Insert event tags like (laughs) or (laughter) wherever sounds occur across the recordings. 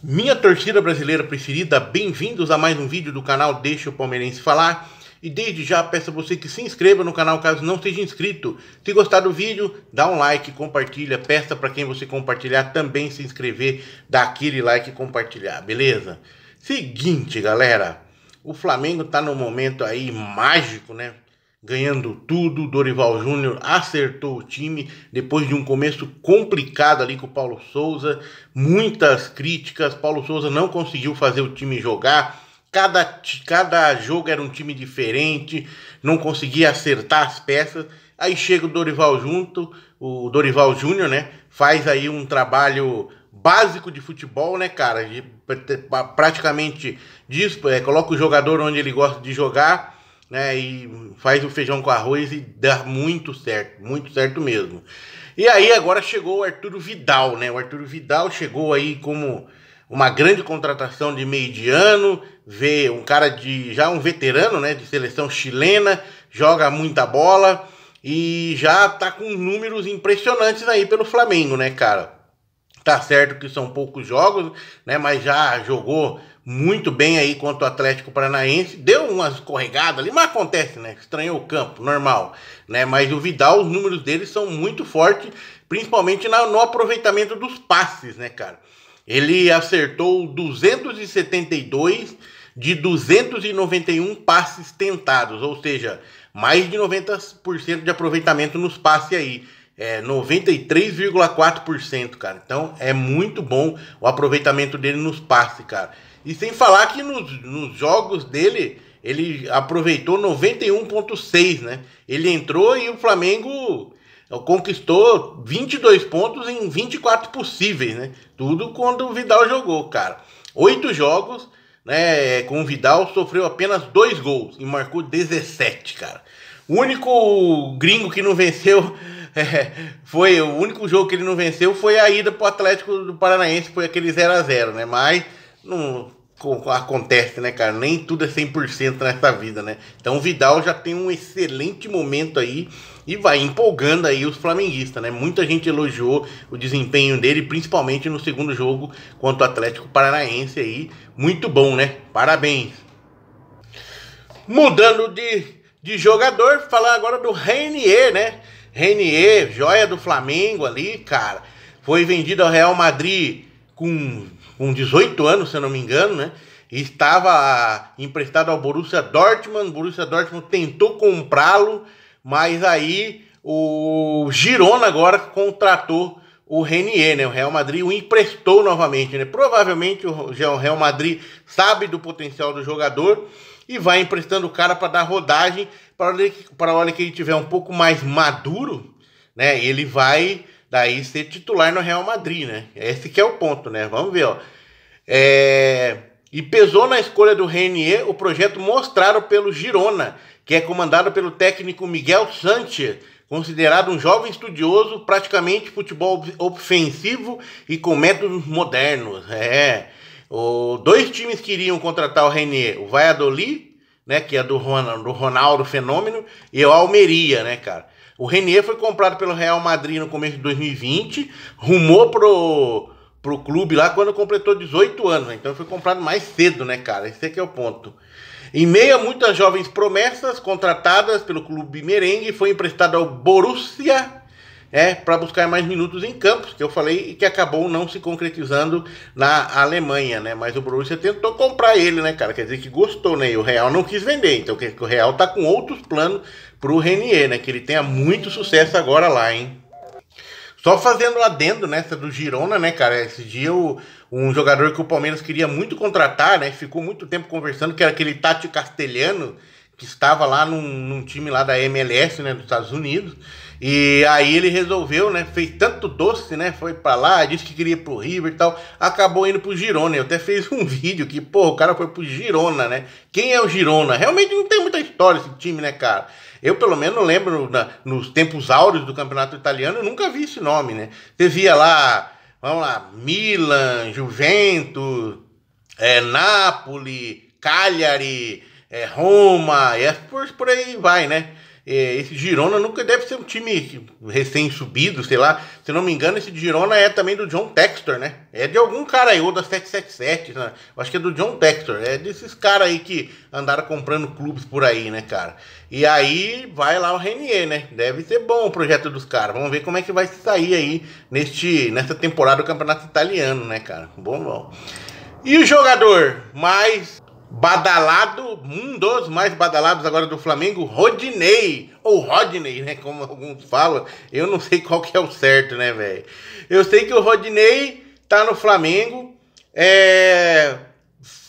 Minha torcida brasileira preferida, bem-vindos a mais um vídeo do canal Deixa o Palmeirense Falar. E desde já peço a você que se inscreva no canal caso não seja inscrito. Se gostar do vídeo, dá um like, compartilha, peça para quem você compartilhar também se inscrever, dá aquele like e compartilhar, beleza? Seguinte, galera, o Flamengo está num momento aí mágico, né? ganhando tudo. Dorival Júnior acertou o time depois de um começo complicado ali com o Paulo Souza, muitas críticas. Paulo Souza não conseguiu fazer o time jogar. Cada, cada jogo era um time diferente, não conseguia acertar as peças. Aí chega o Dorival junto, o Dorival Júnior, né? Faz aí um trabalho básico de futebol, né, cara? De, praticamente diz, é, coloca o jogador onde ele gosta de jogar né? E faz o feijão com arroz e dá muito certo, muito certo mesmo. E aí agora chegou o Arturo Vidal, né? O Arturo Vidal chegou aí como uma grande contratação de meio de ano, vê um cara de já um veterano, né, de seleção chilena, joga muita bola e já tá com números impressionantes aí pelo Flamengo, né, cara? Tá certo que são poucos jogos, né, mas já jogou muito bem aí contra o Atlético Paranaense. Deu umas escorregada ali, mas acontece, né? Estranhou o campo, normal. Né? Mas o Vidal, os números dele são muito fortes, principalmente no aproveitamento dos passes, né, cara? Ele acertou 272 de 291 passes tentados, ou seja, mais de 90% de aproveitamento nos passes aí é 93,4%, cara. Então é muito bom o aproveitamento dele nos passes, cara. E sem falar que nos, nos jogos dele, ele aproveitou 91,6, né? Ele entrou e o Flamengo conquistou 22 pontos em 24 possíveis, né? Tudo quando o Vidal jogou, cara. Oito jogos, né? Com o Vidal sofreu apenas dois gols e marcou 17, cara. O único gringo que não venceu (laughs) é, foi o único jogo que ele não venceu foi a ida pro Atlético do Paranaense, foi aquele 0 a 0, né? Mas não acontece, né, cara? Nem tudo é 100% nessa vida, né? Então o Vidal já tem um excelente momento aí e vai empolgando aí os flamenguistas, né? Muita gente elogiou o desempenho dele, principalmente no segundo jogo contra o Atlético Paranaense aí. Muito bom, né? Parabéns. Mudando de, de jogador, falar agora do Renier, né? Renier, joia do Flamengo ali, cara. Foi vendido ao Real Madrid com com 18 anos, se eu não me engano, né? Estava ah, emprestado ao Borussia Dortmund. O Borussia Dortmund tentou comprá-lo, mas aí o Girona agora contratou o Renier, né? O Real Madrid o emprestou novamente, né? Provavelmente o Real Madrid sabe do potencial do jogador e vai emprestando o cara para dar rodagem para a hora que ele tiver um pouco mais maduro, né? Ele vai daí ser titular no Real Madrid, né? Esse que é o ponto, né? Vamos ver, ó. É... E pesou na escolha do Renier o projeto mostrado pelo Girona, que é comandado pelo técnico Miguel Sánchez, considerado um jovem estudioso, praticamente futebol ofensivo e com métodos modernos. É. O, dois times queriam contratar o Renier, o Valladolid, né, que é do, do Ronaldo Fenômeno, e o Almeria, né, cara. O Renier foi comprado pelo Real Madrid no começo de 2020, rumou pro, pro clube lá quando completou 18 anos, né? então foi comprado mais cedo, né, cara? Esse aqui é, é o ponto. Em meio a muitas jovens promessas contratadas pelo clube merengue, foi emprestado ao Borussia é para buscar mais minutos em campos, que eu falei e que acabou não se concretizando na Alemanha, né? Mas o Borussia tentou comprar ele, né, cara? Quer dizer que gostou, né? E o Real não quis vender, então que o Real tá com outros planos para o Renier, né? Que ele tenha muito sucesso agora lá, hein? Só fazendo adendo nessa do Girona, né, cara? Esse dia o, um jogador que o Palmeiras queria muito contratar, né? Ficou muito tempo conversando, que era aquele Tati Castelhano, que estava lá num, num time lá da MLS, né, dos Estados Unidos. E aí ele resolveu, né? Fez tanto doce, né? Foi para lá, disse que queria ir pro River e tal. Acabou indo pro Girona. Eu até fez um (laughs) vídeo que, pô, o cara foi pro Girona, né? Quem é o Girona? Realmente não tem muita história esse time, né, cara? Eu, pelo menos, lembro na, nos tempos áureos do campeonato italiano, eu nunca vi esse nome, né? Você via lá, vamos lá, Milan, Juventus, é, Napoli, Cagliari, é, Roma, e é por, por aí vai, né? é, esse Girona nunca deve ser um time recém-subido, sei lá. Se não me engano, esse Girona é também do John Textor, né? É de algum cara aí, ou da 777, né? Eu acho que é do John Textor. É desses caras aí que andaram comprando clubes por aí, né, cara? E aí vai lá o Renier, né? Deve ser bom o projeto dos caras. Vamos ver como é que vai sair aí neste, nessa temporada do Campeonato Italiano, né, cara? Bom, bom. E o jogador mais badalado, um dos mais badalados agora do Flamengo, Rodinei, ou Rodney, né, como alguns falam. Eu não sei qual que é o certo, né, velho. Eu sei que o Rodinei tá no Flamengo, é,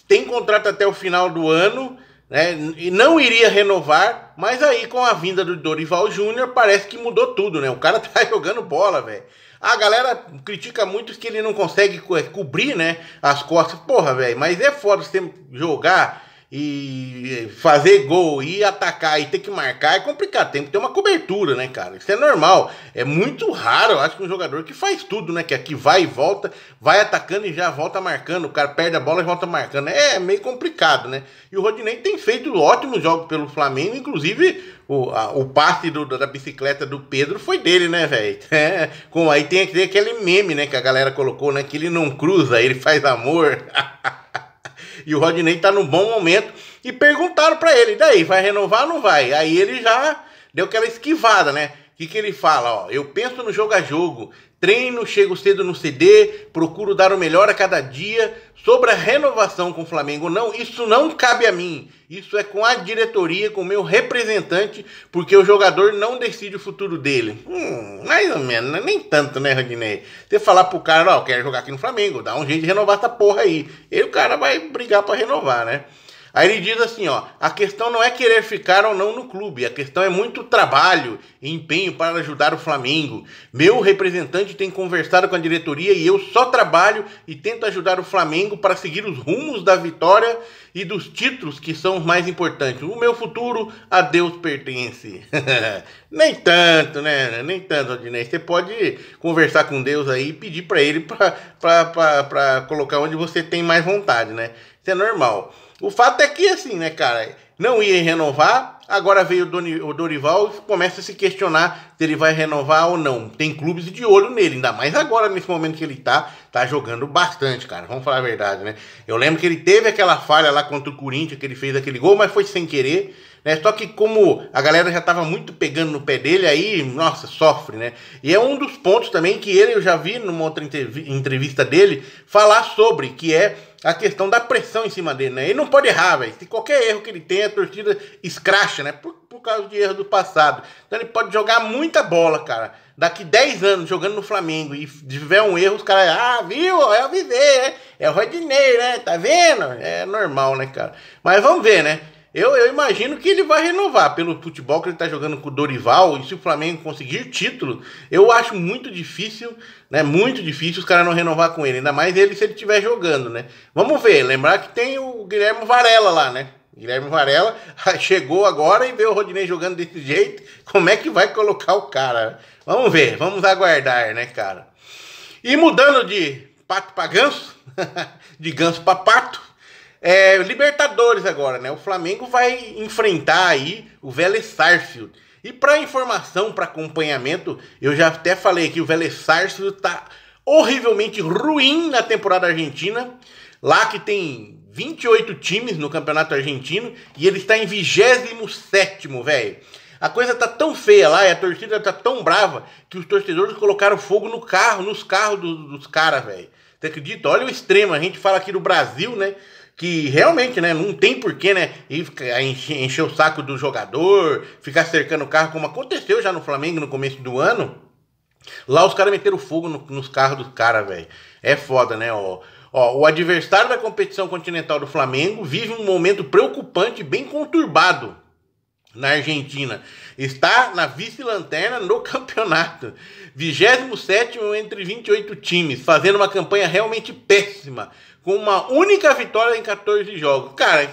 tem contrato até o final do ano, né, e não iria renovar, mas aí com a vinda do Dorival Júnior parece que mudou tudo, né? O cara (laughs) tá jogando bola, velho. A galera critica muito que ele não consegue co é, cobrir, né? As costas. Porra, velho, mas é foda você jogar e fazer gol e atacar e ter que marcar é complicado. Tem que ter uma cobertura, né, cara? Isso é normal. É muito raro, eu acho, que um jogador que faz tudo, né? Que aqui vai e volta, vai atacando e já volta marcando. O cara perde a bola e volta marcando. É meio complicado, né? E o Rodinei tem feito ótimos jogos pelo Flamengo, inclusive o, a, o passe do, da bicicleta do Pedro foi dele, né, velho? (laughs) É, com aí tem aquele meme, né, que a galera colocou, né? Que ele não cruza, ele faz amor. (laughs) E o Rodney tá num bom momento. E perguntaram para ele, daí, vai renovar ou não vai? Aí ele já deu aquela esquivada, né? O que, que ele fala? Ó, eu penso no jogo a jogo, Treino, chego cedo no CD, procuro dar o melhor a cada dia. Sobre a renovação com o Flamengo, não, isso não cabe a mim. Isso é com a diretoria, com o meu representante, porque o jogador não decide o futuro dele. Hum, mais ou menos, né? nem tanto, né, Rodinei? Você falar pro cara, ó, oh, quero jogar aqui no Flamengo, dá um jeito de renovar essa porra aí. E o cara vai brigar para renovar, né? Aí ele diz assim, ó, a questão não é querer ficar ou não no clube, a questão é muito trabalho e empenho para ajudar o Flamengo. Meu representante tem conversado com a diretoria e eu só trabalho e tento ajudar o Flamengo para seguir os rumos da vitória e dos títulos que são os mais importantes. O meu futuro a Deus pertence. (laughs) Nem tanto, né? né? Nem tanto, Adinei. Você pode conversar com Deus aí e pedir para ele para colocar onde você tem mais vontade, né? Isso é normal. O fato é que, assim, né, cara, não ia renovar. Agora veio o Dorival e começa a se questionar se ele vai renovar ou não. Tem clubes de olho nele, ainda mais agora, nesse momento que ele tá tá jogando bastante, cara. Vamos falar a verdade, né? Eu lembro que ele teve aquela falha lá contra o Corinthians, que ele fez aquele gol, mas foi sem querer. Né? Só que como a galera já estava muito pegando no pé dele, aí, nossa, sofre, né? E é um dos pontos também que ele, eu já vi numa outra entrevista dele, falar sobre, que é a questão da pressão em cima dele, né? Ele não pode errar, velho. Se qualquer erro que ele tem, a torcida escracha, né? Por, por causa de erro do passado. Então ele pode jogar muita bola, cara. Daqui 10 anos jogando no Flamengo e tiver um erro, os caras, ah, viu? É o né? É o Rodinei, né? Tá vendo? É normal, né, cara? Mas vamos ver, né? Eu, eu imagino que ele vai renovar pelo futebol que ele está jogando com o Dorival. E se o Flamengo conseguir título, eu acho muito difícil, né? Muito difícil os caras não renovar com ele. Ainda mais ele se ele estiver jogando, né? Vamos ver. Lembrar que tem o Guilherme Varela lá, né? Guilherme Varela (laughs) chegou agora e vê o Rodinei jogando desse jeito. Como é que vai colocar o cara? Vamos ver, vamos aguardar, né, cara? E mudando de pato para ganso, (laughs) de ganso para pato, é, Libertadores agora, né? O Flamengo vai enfrentar aí o Vélez Sarsfield. E para informação, para acompanhamento, eu já até falei que o Vélez Sarsfield tá horrivelmente ruim na temporada argentina. Lá que tem 28 times no Campeonato Argentino e ele está em 27, velho. A coisa tá tão feia lá e a torcida tá tão brava que os torcedores colocaram fogo no carro, nos carros do, dos caras, velho. Você acredita? Olha o extremo, a gente fala aqui do Brasil, né? que realmente, né, não tem porquê, né, encher, o saco do jogador, ficar cercando o carro, como aconteceu já no Flamengo no começo do ano. Lá os caras meteram fogo no, nos carros dos caras, velho. É foda, né, ó. Ó, o adversário da competição continental do Flamengo vive um momento preocupante, bem conturbado na Argentina. Está na vice-lanterna no (laughs) campeonato. 27 entre 28 times, fazendo uma campanha realmente péssima, com uma única vitória em 14 jogos. Cara,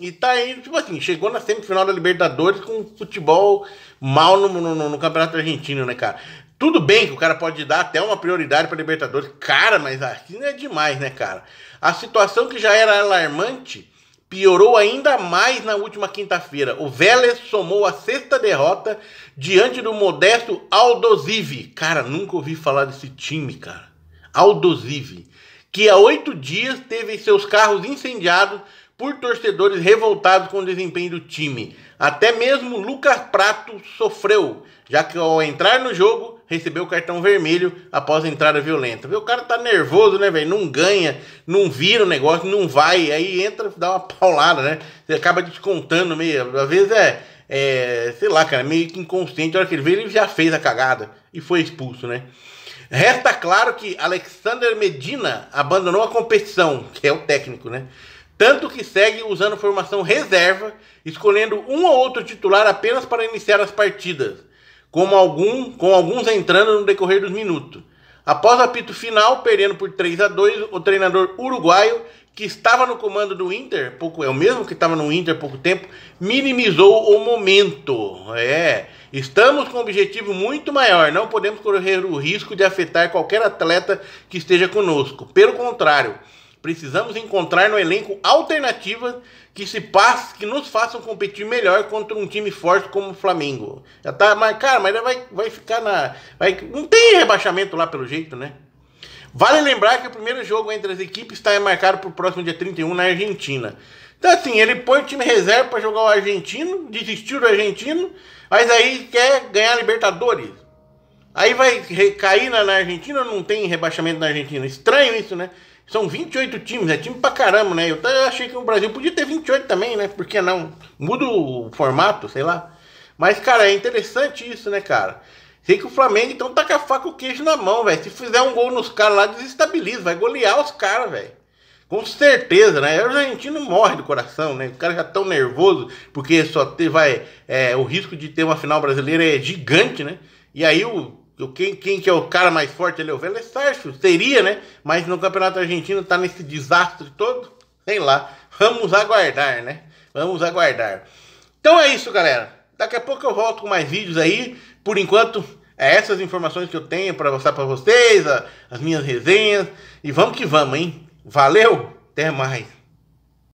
e tá aí, tipo assim, chegou na semifinal da Libertadores com futebol mal no, no, no Campeonato Argentino, né, cara? Tudo bem que o cara pode dar até uma prioridade para Libertadores. Cara, mas assim é demais, né, cara? A situação que já era alarmante piorou ainda mais na última quinta-feira. O Vélez somou a sexta derrota diante do modesto Aldosivi. Cara, nunca ouvi falar desse time, cara. Aldosivi, que há oito dias teve seus carros incendiados por torcedores revoltados com o desempenho do time. Até mesmo Lucas Prato sofreu, já que ao entrar no jogo recebeu o cartão vermelho após a entrada violenta. O cara tá nervoso, né, velho? Não ganha, não vira o negócio, não vai. Aí entra, dá uma paulada, né? Você acaba descontando meio. Às vezes é, é sei lá, cara, meio que inconsciente. A hora que ele veio, ele já fez a cagada e foi expulso, né? Resta claro que Alexander Medina abandonou a competição, que é o técnico, né? Tanto que segue usando formação reserva, escolhendo um ou outro titular apenas para iniciar as partidas como algum, com alguns entrando no decorrer dos minutos. Após o apito final, perdendo por 3 a 2, o treinador uruguaio, que estava no comando do Inter, pouco, é o mesmo que estava no Inter há pouco tempo, minimizou o momento. É, estamos com um objetivo muito maior, não podemos correr o risco de afetar qualquer atleta que esteja conosco. Pelo contrário, precisamos encontrar no elenco alternativas que se passe, que nos façam competir melhor contra um time forte como o Flamengo. Já tá, mas, cara, mas vai, vai ficar na. Vai, não tem rebaixamento lá pelo jeito, né? Vale lembrar que o primeiro jogo entre as equipes está marcado para o próximo dia 31 na Argentina. Então, assim, ele põe o time reserva para jogar o argentino, desistiu do argentino, mas aí quer ganhar Libertadores. Aí vai cair na, na Argentina, não tem rebaixamento na Argentina. Estranho isso, né? São 28 times, é time pra caramba, né? Eu até achei que o Brasil podia ter 28 também, né? Por que não? Muda o formato, sei lá. Mas, cara, é interessante isso, né, cara? Sei que o Flamengo, então, tá com a faca e o queijo na mão, velho. Se fizer um gol nos caras lá, desestabiliza. Vai golear os caras, velho. Com certeza, né? O argentino morre do coração, né? o cara já tão nervoso porque só ter, vai. É, o risco de ter uma final brasileira é gigante, né? E aí o quem, quem que é o cara mais forte ali? É o Vélez Sarsfield. Seria, né? Mas no Campeonato Argentino tá nesse desastre todo. Sei lá. Vamos aguardar, né? Vamos aguardar. Então é isso, galera. Daqui a pouco eu volto com mais vídeos aí. Por enquanto, é essas informações que eu tenho para mostrar para vocês, as minhas resenhas. E vamos que vamos, hein? Valeu, até mais.